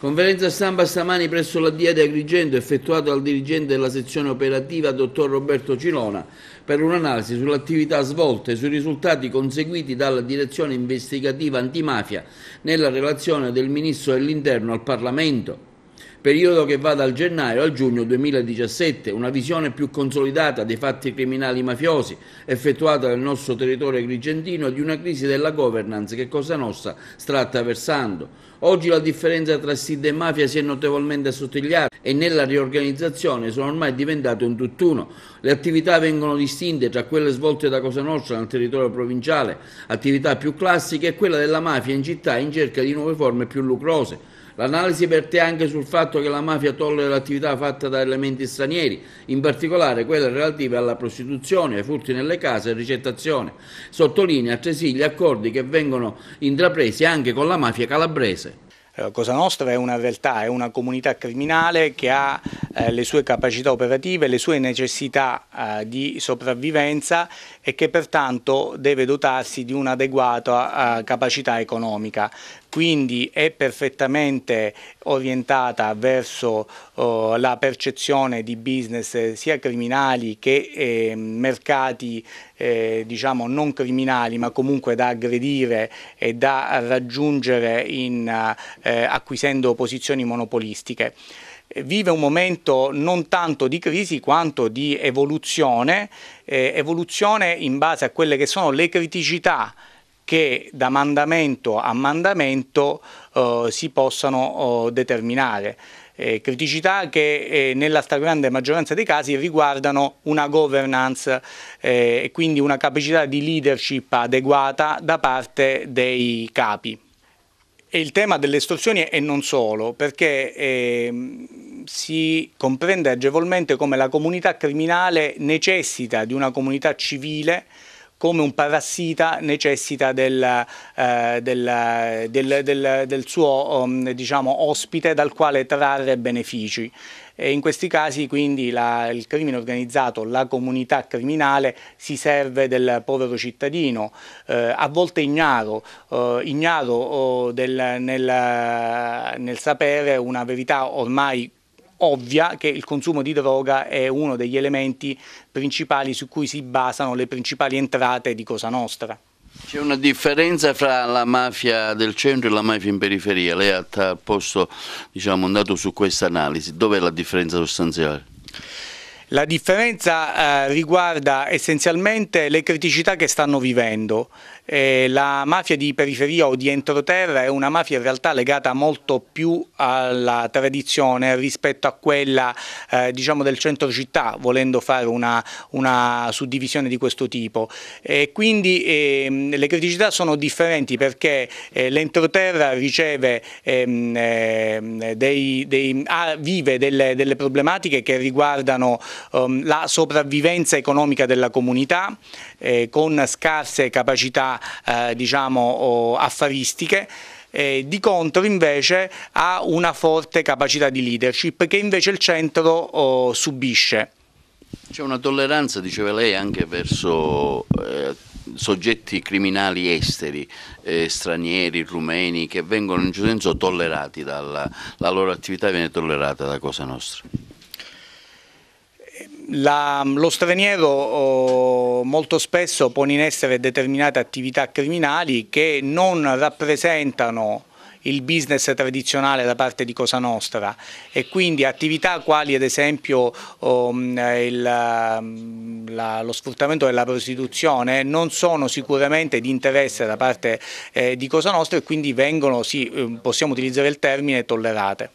Conferenza stampa stamani presso la DIA di Agrigento effettuata dal dirigente della sezione operativa dottor Roberto Cilona per un'analisi sull'attività svolta e sui risultati conseguiti dalla direzione investigativa antimafia nella relazione del Ministro dell'Interno al Parlamento periodo che va dal gennaio al giugno 2017, una visione più consolidata dei fatti criminali mafiosi effettuata nel nostro territorio grigentino e di una crisi della governance che Cosa Nostra sta attraversando. Oggi la differenza tra SID e mafia si è notevolmente assottigliata e nella riorganizzazione sono ormai diventate un tutt'uno. Le attività vengono distinte tra quelle svolte da Cosa Nostra nel territorio provinciale, attività più classiche, e quella della mafia in città in cerca di nuove forme più lucrose L'analisi per te anche sul fatto che la mafia tollera l'attività fatta da elementi stranieri, in particolare quelle relative alla prostituzione, ai furti nelle case e ricettazione. Sottolinea altresì gli accordi che vengono intrapresi anche con la mafia calabrese. Eh, Cosa Nostra è una realtà, è una comunità criminale che ha eh, le sue capacità operative, le sue necessità eh, di sopravvivenza e che pertanto deve dotarsi di un'adeguata eh, capacità economica. Quindi è perfettamente orientata verso oh, la percezione di business eh, sia criminali che ehm, mercati diciamo non criminali ma comunque da aggredire e da raggiungere in, acquisendo posizioni monopolistiche. Eh, vive un momento non tanto di crisi quanto di evoluzione, eh, evoluzione in base a quelle che sono le criticità che da mandamento a mandamento eh, si possano eh, determinare. Eh, criticità che eh, nella stragrande maggioranza dei casi riguardano una governance eh, e quindi una capacità di leadership adeguata da parte dei capi. E il tema delle estorsioni è non solo, perché ehm, si comprende agevolmente come la comunità criminale necessita di una comunità civile come un parassita necessita del, eh, del, del, del suo um, diciamo, ospite dal quale trarre benefici. E in questi casi quindi la, il crimine organizzato, la comunità criminale si serve del povero cittadino, eh, a volte ignaro, eh, ignaro oh, nel, nel sapere una verità ormai ovvia che il consumo di droga è uno degli elementi principali su cui si basano le principali entrate di Cosa Nostra. C'è una differenza fra la mafia del centro e la mafia in periferia, lei ha posto diciamo, un dato su questa analisi, dov'è la differenza sostanziale? La differenza eh, riguarda essenzialmente le criticità che stanno vivendo. Eh, la mafia di periferia o di entroterra è una mafia in realtà legata molto più alla tradizione rispetto a quella eh, diciamo del centro città, volendo fare una, una suddivisione di questo tipo. Eh, quindi ehm, le criticità sono differenti perché eh, l'entroterra ehm, ehm, dei, ah, vive delle, delle, problematiche che riguardano ehm, la sopravvivenza economica della comunità eh, con scarse capacità eh, diciamo, affaristiche, eh, di contro invece ha una forte capacità di leadership che invece il centro oh, subisce. C'è una tolleranza, diceva lei, anche verso eh, soggetti criminali esteri, eh, stranieri, rumeni, che vengono in un certo senso tollerati, dalla, la loro attività viene tollerata da Cosa Nostra. La, lo straniero oh, molto spesso pone in essere determinate attività criminali che non rappresentano il business tradizionale da parte di Cosa Nostra e quindi attività quali ad esempio oh, mm, il, mm, la, lo sfruttamento della prostituzione non sono sicuramente di interesse da parte eh, di Cosa Nostra e quindi vengono, sì, eh, possiamo utilizzare il termine, tollerate.